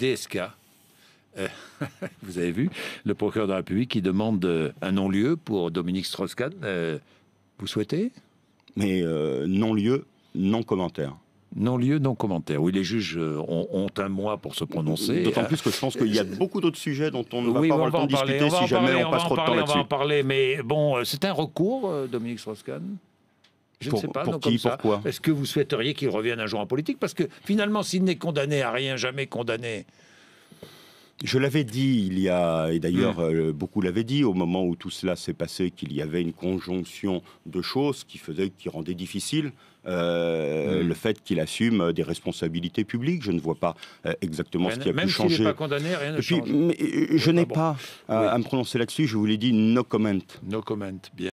DSK. Euh, vous avez vu, le procureur de la République qui demande euh, un non-lieu pour Dominique Strauss-Kahn. Euh, vous souhaitez Mais non-lieu, non-commentaire. Non-lieu, non-commentaire. Oui, les juges ont, un mois pour se prononcer. D'autant plus que je pense qu'il y a beaucoup d'autres sujets dont on ne va pas avoir le temps de discuter si jamais on passe trop de temps là-dessus. On va en parler, mais bon, c'est un recours, Dominique Strauss-Kahn je pour, sais pas. Pour qui, pourquoi Est-ce que vous souhaiteriez qu'il revienne un jour en politique Parce que finalement, s'il n'est condamné à rien, jamais condamné, je l'avais dit il y a, et d'ailleurs hmm. euh, beaucoup l'avaient dit au moment où tout cela s'est passé, qu'il y avait une conjonction de choses qui faisait, qui rendait difficile euh, hmm. le fait qu'il assume des responsabilités publiques. Je ne vois pas euh, exactement ce qui a pu changer. Même pas condamné, rien ne change. je ah n'ai pas, à, à, me prononcer là-dessus. Je vous l'ai dit, no comment. No comment, bien.